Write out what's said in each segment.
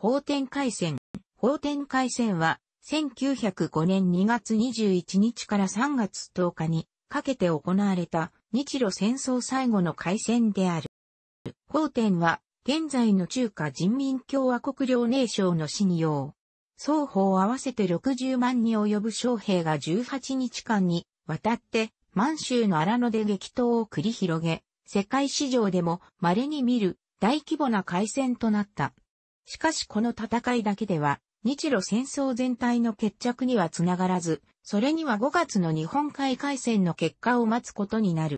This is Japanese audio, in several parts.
法天海戦。法天海戦は、1905年2月21日から3月10日にかけて行われた日露戦争最後の海戦である。法天は、現在の中華人民共和国領内省の死に用。双方合わせて60万に及ぶ将兵が18日間に渡って満州の荒野で激闘を繰り広げ、世界史上でも稀に見る大規模な海戦となった。しかしこの戦いだけでは、日露戦争全体の決着にはつながらず、それには5月の日本海海戦の結果を待つことになる。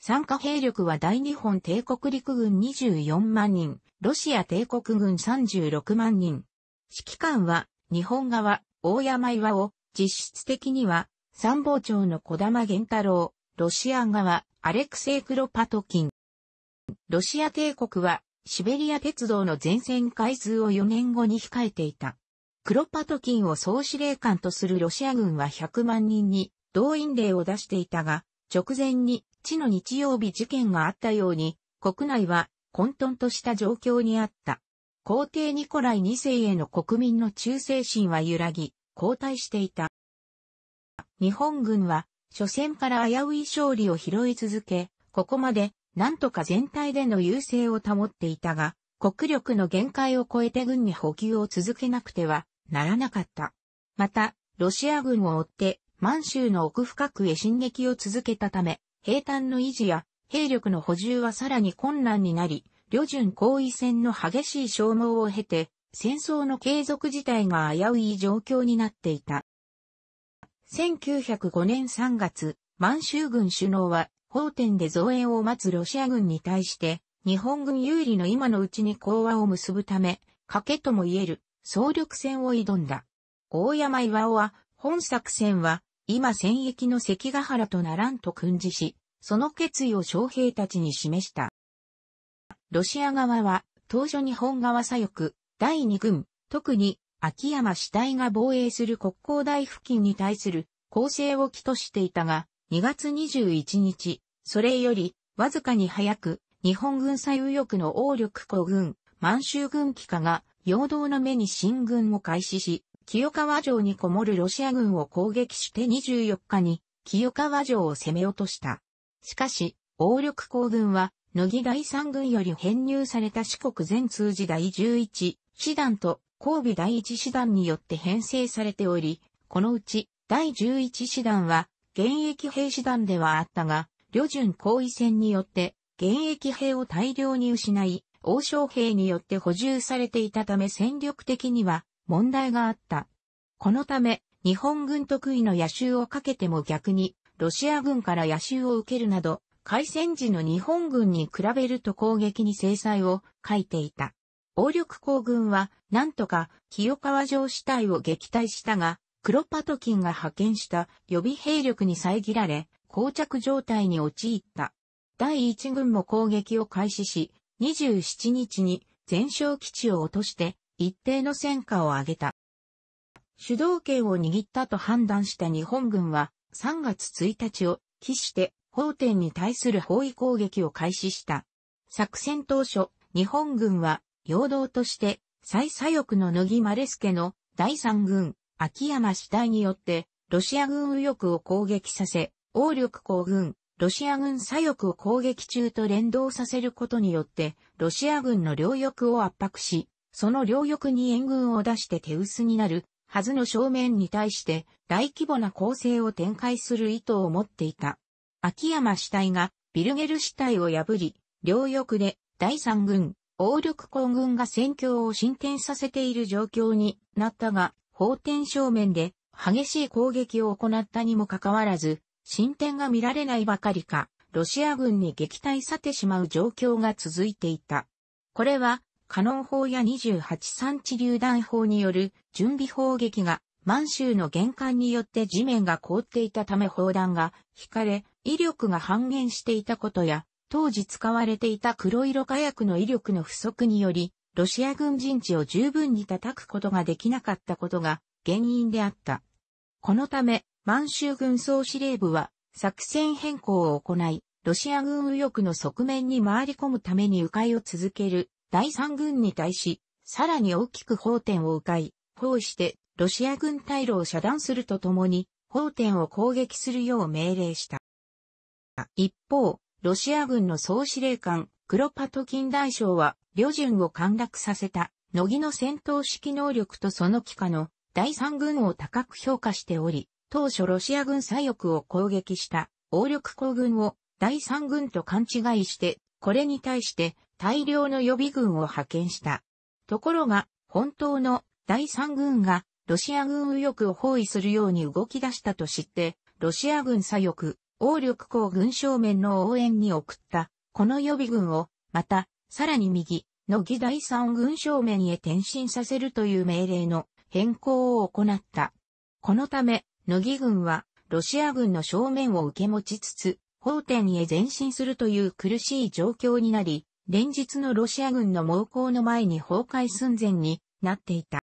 参加兵力は大日本帝国陸軍24万人、ロシア帝国軍36万人。指揮官は日本側、大山岩を、実質的には参謀長の小玉源太郎、ロシア側、アレクセイ・クロパトキン。ロシア帝国はシベリア鉄道の全線開通を4年後に控えていた。クロパトキンを総司令官とするロシア軍は100万人に動員令を出していたが、直前に地の日曜日事件があったように、国内は混沌とした状況にあった。皇帝ニコライ2世への国民の忠誠心は揺らぎ、後退していた。日本軍は、初戦から危うい勝利を拾い続け、ここまでなんとか全体での優勢を保っていたが、国力の限界を超えて軍に補給を続けなくてはならなかった。また、ロシア軍を追って、満州の奥深くへ進撃を続けたため、兵站の維持や兵力の補充はさらに困難になり、旅順行為戦の激しい消耗を経て、戦争の継続自体が危うい状況になっていた。1905年3月、満州軍首脳は法典で増援を待つロシア軍に対して、日本軍有利の今のうちに講和を結ぶため、賭けとも言える総力戦を挑んだ。大山岩尾は、本作戦は、今戦役の関ヶ原とならんと訓示し、その決意を将兵たちに示した。ロシア側は、当初日本側左翼、第二軍、特に秋山死体が防衛する国交大付近に対する攻勢を起としていたが、2月21日、それより、わずかに早く、日本軍最右翼の王力古軍、満州軍機下が、陽動の目に進軍を開始し、清川城にこもるロシア軍を攻撃して24日に、清川城を攻め落とした。しかし、王力皇軍は、乃木第三軍より編入された四国全通時第11師団と神戸第一師団によって編成されており、このうち第11師団は現役兵士団ではあったが、旅順行為戦によって、現役兵を大量に失い、王将兵によって補充されていたため戦力的には問題があった。このため、日本軍得意の野襲をかけても逆に、ロシア軍から野襲を受けるなど、開戦時の日本軍に比べると攻撃に制裁を書いていた。王力行軍は、なんとか、清川城死体を撃退したが、クロパトキンが派遣した予備兵力に遮られ、膠着状態に陥った。第一軍も攻撃を開始し、27日に全焼基地を落として一定の戦果を上げた。主導権を握ったと判断した日本軍は3月1日を期して法典に対する包囲攻撃を開始した。作戦当初、日本軍は陽動として最左翼の乃木丸助の第三軍秋山死体によって、ロシア軍右翼を攻撃させ、王力行軍、ロシア軍左翼を攻撃中と連動させることによって、ロシア軍の両翼を圧迫し、その両翼に援軍を出して手薄になるはずの正面に対して大規模な攻勢を展開する意図を持っていた。秋山死体がビルゲル死体を破り、両翼で第三軍、王力行軍が戦況を進展させている状況になったが、法典正面で激しい攻撃を行ったにもかかわらず、進展が見られないばかりか、ロシア軍に撃退さてしまう状況が続いていた。これは、カノン砲や28三地榴弾砲による準備砲撃が満州の玄関によって地面が凍っていたため砲弾が引かれ、威力が半減していたことや、当時使われていた黒色火薬の威力の不足により、ロシア軍陣地を十分に叩くことができなかったことが原因であった。このため、満州軍総司令部は作戦変更を行い、ロシア軍右翼の側面に回り込むために迂回を続ける第三軍に対し、さらに大きく法典を迂回、包囲してロシア軍退路を遮断するとともに、法典を攻撃するよう命令した。一方、ロシア軍の総司令官、ロパトキン大将は、旅順を陥落させた、乃木の戦闘指揮能力とその機下の第三軍を高く評価しており、当初ロシア軍左翼を攻撃した王力公軍を第三軍と勘違いして、これに対して大量の予備軍を派遣した。ところが、本当の第三軍がロシア軍右翼を包囲するように動き出したと知って、ロシア軍左翼、王力公軍正面の応援に送ったこの予備軍を、また、さらに右、乃木第三軍正面へ転進させるという命令の変更を行った。このため、乃木軍は、ロシア軍の正面を受け持ちつつ、方典へ前進するという苦しい状況になり、連日のロシア軍の猛攻の前に崩壊寸前になっていた。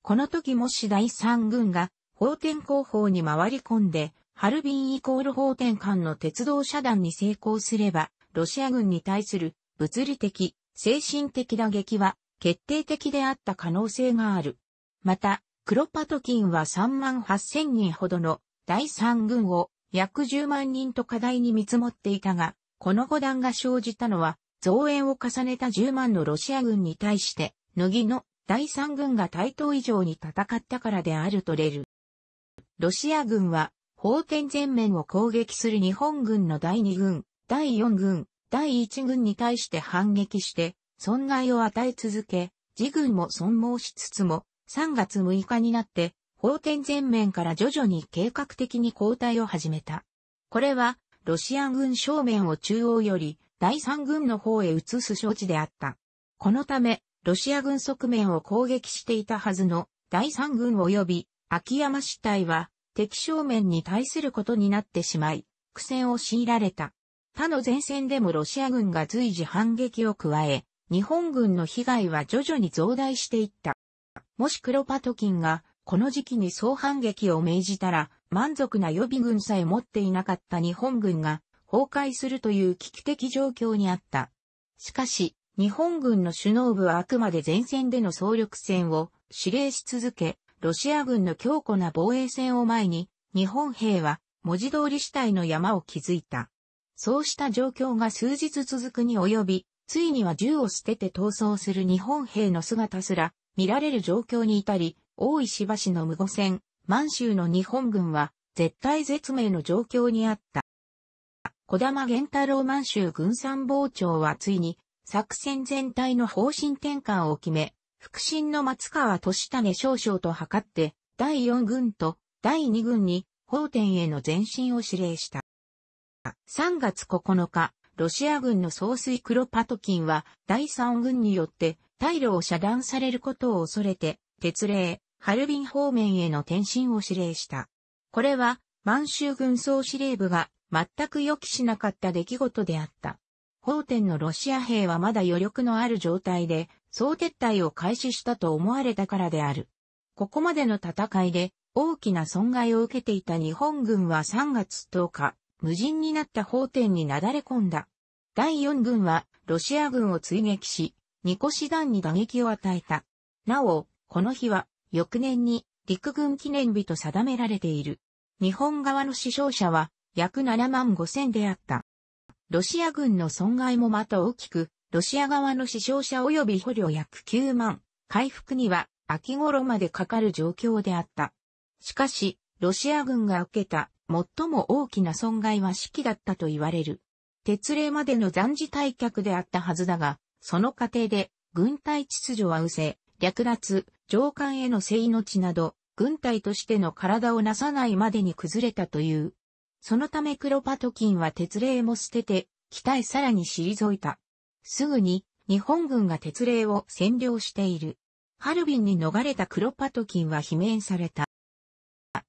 この時もし第三軍が方典後方に回り込んで、ハルビンイコール方典間の鉄道遮断に成功すれば、ロシア軍に対する物理的、精神的打撃は決定的であった可能性がある。また、クロパトキンは3万8000人ほどの第3軍を約10万人と課題に見積もっていたが、この5段が生じたのは増援を重ねた10万のロシア軍に対して、乃木の第3軍が対等以上に戦ったからであるとれる。ロシア軍は、法天全面を攻撃する日本軍の第2軍、第四軍、第一軍に対して反撃して、損害を与え続け、自軍も損耗しつつも、3月6日になって、法典全面から徐々に計画的に後退を始めた。これは、ロシア軍正面を中央より、第三軍の方へ移す処置であった。このため、ロシア軍側面を攻撃していたはずの第三軍及び秋山市隊は敵正面に対することになってしまい、苦戦を強いられた。他の前線でもロシア軍が随時反撃を加え、日本軍の被害は徐々に増大していった。もしクロパトキンがこの時期に総反撃を命じたら満足な予備軍さえ持っていなかった日本軍が崩壊するという危機的状況にあった。しかし、日本軍の首脳部はあくまで前線での総力戦を指令し続け、ロシア軍の強固な防衛線を前に、日本兵は文字通り死体の山を築いた。そうした状況が数日続くに及び、ついには銃を捨てて逃走する日本兵の姿すら見られる状況に至り、大石橋の無護戦、満州の日本軍は絶対絶命の状況にあった。小玉玄太郎満州軍参謀長はついに作戦全体の方針転換を決め、腹心の松川俊種少々と図って、第4軍と第2軍に法典への前進を指令した。3月9日、ロシア軍の総帥クロパトキンは第三軍によって退路を遮断されることを恐れて、鉄令、ハルビン方面への転進を指令した。これは満州軍総司令部が全く予期しなかった出来事であった。法天のロシア兵はまだ余力のある状態で、総撤退を開始したと思われたからである。ここまでの戦いで大きな損害を受けていた日本軍は3月10日、無人になった法典になだれ込んだ。第四軍は、ロシア軍を追撃し、コシ師団に打撃を与えた。なお、この日は、翌年に、陸軍記念日と定められている。日本側の死傷者は、約7万5千であった。ロシア軍の損害もまた大きく、ロシア側の死傷者及び捕虜約9万、回復には秋頃までかかる状況であった。しかし、ロシア軍が受けた最も大きな損害は四季だったと言われる。鉄霊までの残事退却であったはずだが、その過程で、軍隊秩序は失せ、略奪、上官への聖命など、軍隊としての体をなさないまでに崩れたという。そのためクロパトキンは鉄霊も捨てて、北へさらに退いた。すぐに、日本軍が鉄霊を占領している。ハルビンに逃れたクロパトキンは罷免された。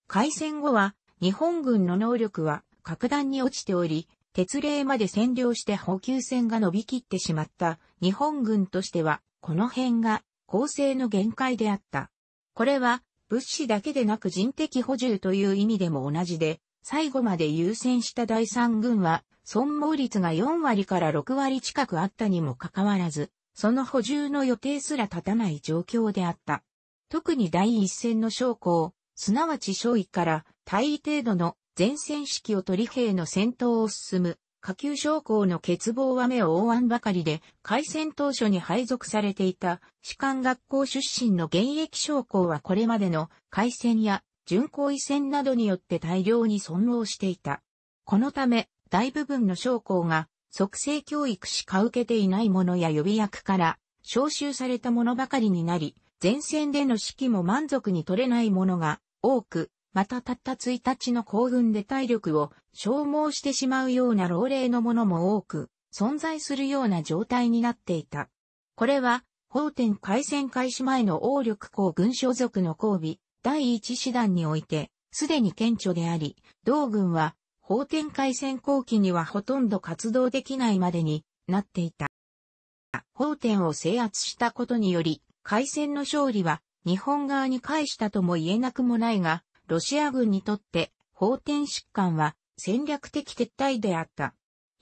開戦後は、日本軍の能力は格段に落ちており、鉄霊まで占領して補給線が伸びきってしまった日本軍としては、この辺が構成の限界であった。これは物資だけでなく人的補充という意味でも同じで、最後まで優先した第三軍は、損耗率が4割から6割近くあったにもかかわらず、その補充の予定すら立たない状況であった。特に第一線の将校、すなわち将尉から大程度の前線式を取り兵の戦闘を進む、下級将校の欠乏は目を覆わんばかりで、開戦当初に配属されていた士官学校出身の現役将校はこれまでの開戦や巡航位戦などによって大量に損耗していた。このため、大部分の将校が即成教育しか受けていないものや予備役から招集されたものばかりになり、前線での指揮も満足に取れないものが多く、またたった1日の行軍で体力を消耗してしまうような老齢のものも多く、存在するような状態になっていた。これは、法典開戦開始前の王力公軍所属の交尾、第一師団において、すでに顕著であり、同軍は、法典開戦後期にはほとんど活動できないまでになっていた。法典を制圧したことにより、開戦の勝利は、日本側に返したとも言えなくもないが、ロシア軍にとって法典疾患は戦略的撤退であった。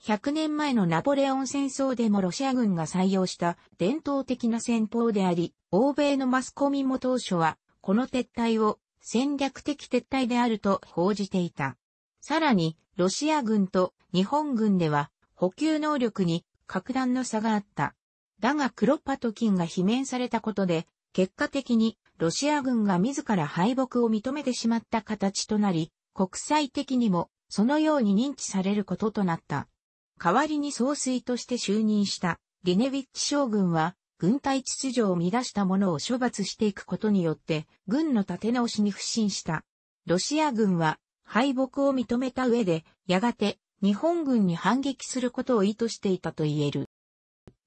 100年前のナポレオン戦争でもロシア軍が採用した伝統的な戦法であり、欧米のマスコミも当初はこの撤退を戦略的撤退であると報じていた。さらに、ロシア軍と日本軍では補給能力に格段の差があった。だがクロパトキンが罷免されたことで、結果的にロシア軍が自ら敗北を認めてしまった形となり、国際的にもそのように認知されることとなった。代わりに総帥として就任したリネビッチ将軍は、軍隊秩序を乱した者を処罰していくことによって、軍の立て直しに不信した。ロシア軍は敗北を認めた上で、やがて日本軍に反撃することを意図していたと言える。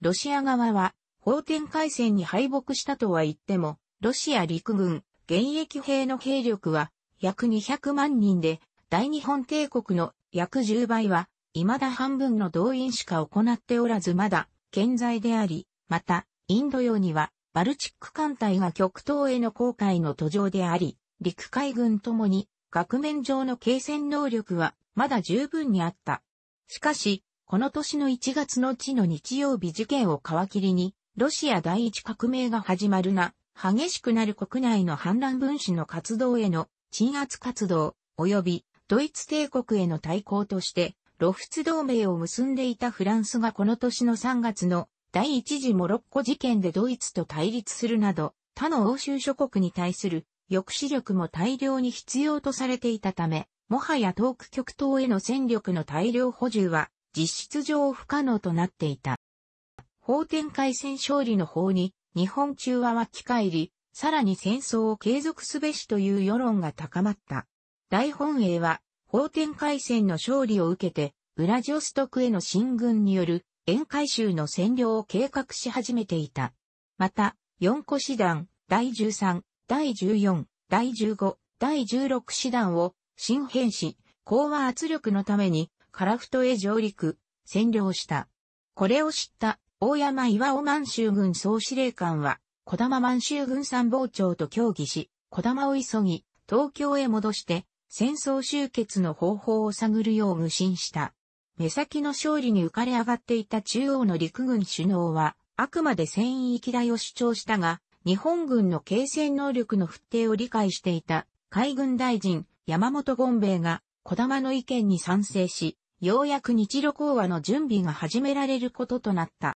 ロシア側は、法典海戦に敗北したとは言っても、ロシア陸軍現役兵の兵力は約200万人で、大日本帝国の約10倍は、未だ半分の動員しか行っておらずまだ健在であり、また、インド洋には、バルチック艦隊が極東への航海の途上であり、陸海軍ともに、額面上の継戦能力は、まだ十分にあった。しかし、この年の1月の地の日曜日事件を皮切りに、ロシア第一革命が始まるな、激しくなる国内の反乱分子の活動への鎮圧活動、及びドイツ帝国への対抗として、露出同盟を結んでいたフランスがこの年の3月の第一次モロッコ事件でドイツと対立するなど、他の欧州諸国に対する抑止力も大量に必要とされていたため、もはや遠く極東への戦力の大量補充は実質上不可能となっていた。法天海戦勝利の方に、日本中は沸き返り、さらに戦争を継続すべしという世論が高まった。大本営は、法天海戦の勝利を受けて、ウラジオストクへの進軍による、沿海州の占領を計画し始めていた。また、四個師団、第13、第14、第15、第16師団を、新編し、講和圧力のために、樺太へ上陸、占領した。これを知った大山岩尾満州軍総司令官は、小玉満州軍参謀長と協議し、小玉を急ぎ、東京へ戻して、戦争終結の方法を探るよう無心した。目先の勝利に浮かれ上がっていた中央の陸軍首脳は、あくまで戦意域大を主張したが、日本軍の継戦能力の不定を理解していた海軍大臣山本権兵衛が小玉の意見に賛成し、ようやく日露講和の準備が始められることとなった。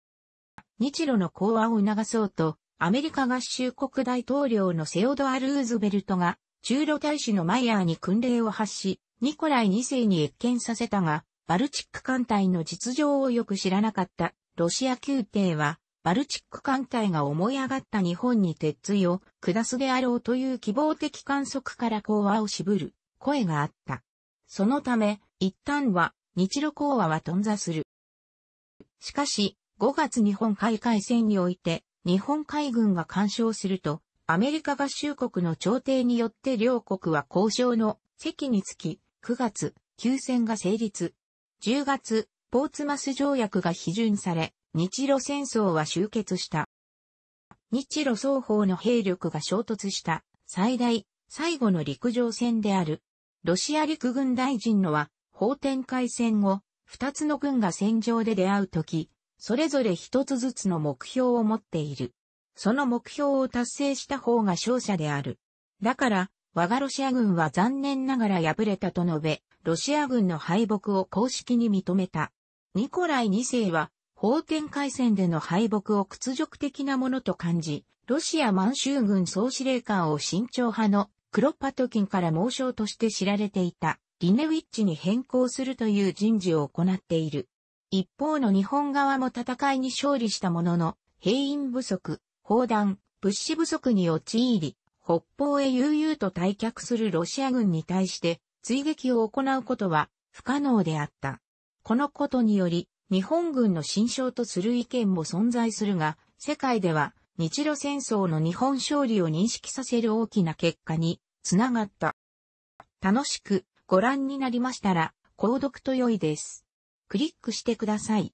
日露の講和を促そうと、アメリカ合衆国大統領のセオドア・ルーズベルトが、中露大使のマイヤーに訓令を発し、ニコライ2世に謁見させたが、バルチック艦隊の実情をよく知らなかったロシア宮廷は、バルチック艦隊が思い上がった日本に鉄槌を下すであろうという希望的観測から講和を渋る声があった。そのため、一旦は日露講和は頓挫する。しかし、5月日本海海戦において、日本海軍が干渉すると、アメリカ合衆国の調停によって両国は交渉の席につき、9月、休戦が成立。10月、ポーツマス条約が批准され、日露戦争は終結した。日露双方の兵力が衝突した最大、最後の陸上戦である。ロシア陸軍大臣のは、法展開戦後、二つの軍が戦場で出会うとき、それぞれ一つずつの目標を持っている。その目標を達成した方が勝者である。だから、我がロシア軍は残念ながら敗れたと述べ、ロシア軍の敗北を公式に認めた。ニコライ2世は、法典海戦での敗北を屈辱的なものと感じ、ロシア満州軍総司令官を慎重派のクロパトキンから猛将として知られていたリネウィッチに変更するという人事を行っている。一方の日本側も戦いに勝利したものの、兵員不足、砲弾、物資不足に陥り、北方へ悠々と退却するロシア軍に対して、追撃を行うことは不可能であった。このことにより、日本軍の新象とする意見も存在するが、世界では日露戦争の日本勝利を認識させる大きな結果につながった。楽しくご覧になりましたら、購読と良いです。クリックしてください。